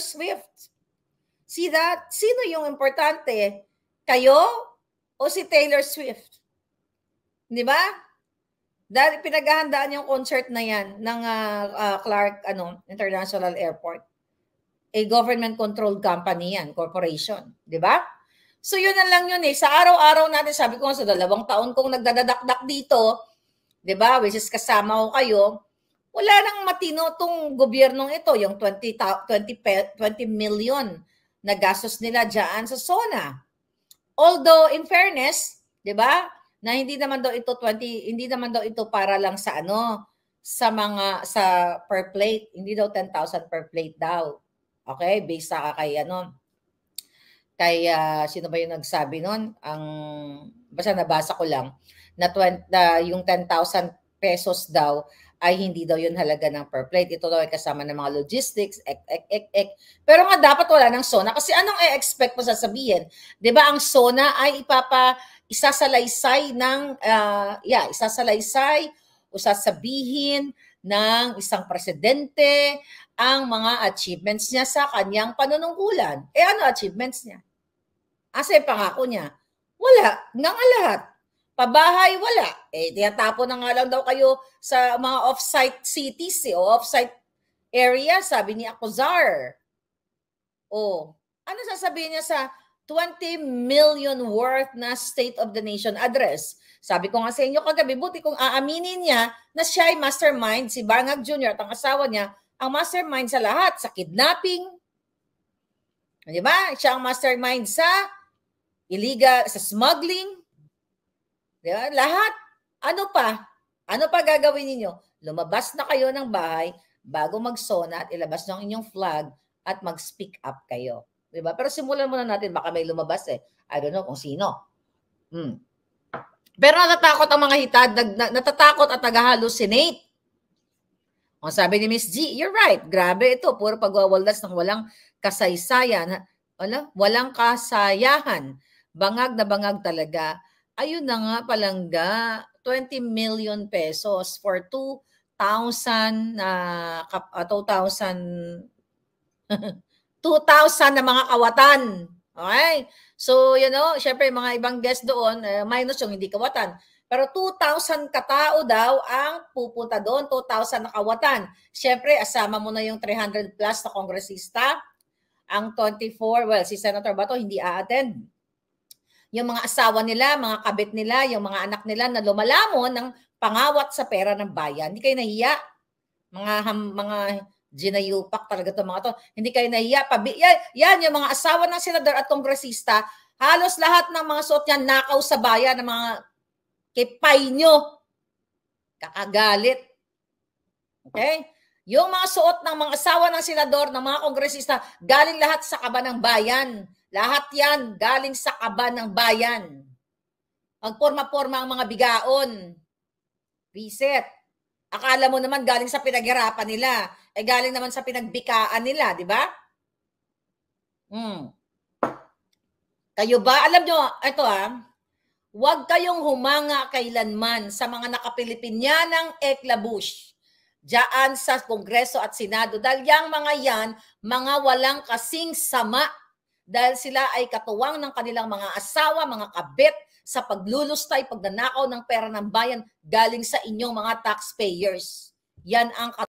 Swift. See that? Sino yung importante? Kayo o si Taylor Swift? Di ba? Dahil pinaghahandaan yung concert na yan ng uh, uh, Clark ano, International Airport. A government-controlled company yan, corporation. Di ba? So yun na lang yun eh. Sa araw-araw natin, sabi ko sa dalawang taon kong nagdadadakdak dito, di ba, which is kasama ko kayo, wala nang matino tong gobyernong ito, yung 20, 20, 20 million na gastos nila dyan sa SONA. Although, in fairness, di ba, na hindi naman daw ito 20, hindi naman daw ito para lang sa ano, sa mga, sa per plate. Hindi daw 10,000 per plate daw. Okay? Based sa kay ano, kay, uh, sino ba yung nagsabi nun? Ang, basta nabasa ko lang, na, 20, na yung 10,000 pesos daw ay hindi daw yun halaga ng per plate. Ito daw ay kasama ng mga logistics, ek, ek, ek, ek. Pero nga dapat wala ng SONA kasi anong i-expect mo sasabihin? ba diba, ang SONA ay ipapa, isasalaysay ng, uh, yeah, isasalaysay o sasabihin ng isang presidente ang mga achievements niya sa kanyang panunungkulan. Eh ano achievements niya? Asa pangako niya? Wala. Nga lahat. Pabahay, wala. Eh, tinatapo na nga lang daw kayo sa mga off-site cities eh, o off-site area, sabi ni Akuzar. O, oh, ano sasabihin niya sa 20 million worth na State of the Nation address. Sabi ko nga sa inyo kagabi, buti kung aaminin niya na siya ay mastermind, si Bangag Jr. at ang asawa niya, ang mastermind sa lahat, sa kidnapping. Di ba? Siya ang mastermind sa illegal, sa smuggling. Di ba? Lahat. Ano pa? Ano pa gagawin ninyo? Lumabas na kayo ng bahay bago mag-sona at ilabas nyo ang inyong flag at mag-speak up kayo. Di ba? Pero simulan muna natin. Baka may lumabas eh. I don't know kung sino. Hmm. Pero natatakot ang mga hitad. Natatakot at nag-hallucinate. Ang sabi ni Miss G, you're right. Grabe ito. Puro pagwawaldas ng walang kasaysayan. Wala, walang kasayahan. Bangag na bangag talaga Ayun na nga palangga, 20 million pesos for 2,000 na uh, 2,000 2,000 na mga kawatan. Okay? So, you know, syempre mga ibang guest doon, uh, minus yung hindi kawatan. Pero 2,000 katao daw ang pupunta doon, 2,000 na kawatan. Syempre, asama mo na yung 300 plus na kongresista. Ang 24, well, si Senator Bato hindi a-attend yung mga asawa nila, mga kabit nila, yung mga anak nila na lumalamon ng pangawat sa pera ng bayan. Hindi kayo nahiya. Mga mga ginayupak talaga to mga to. Hindi kayo nahiya. Pabi, yan, yan yung mga asawa ng senador at kongresista. Halos lahat ng mga suot niyan nakaw sa bayan ng mga kipay nyo. Kakagalit. Okay? Yung mga suot ng mga asawa ng senador, ng mga kongresista, galing lahat sa kaba ng bayan lahat yan galing sa kaba ng bayan. Ang forma-forma ang mga bigaon. Reset. Akala mo naman galing sa pinaghirapan nila. Eh galing naman sa pinagbikaan nila, di ba? Hmm. Kayo ba? Alam nyo, ito ha. Ah. huwag kayong humanga kailanman sa mga ng eklabush diyan sa Kongreso at Senado dahil yung mga yan, mga walang kasing sama dahil sila ay katuwang ng kanilang mga asawa, mga kabit sa paglulustay, pagnanakaw ng pera ng bayan galing sa inyong mga taxpayers. Yan ang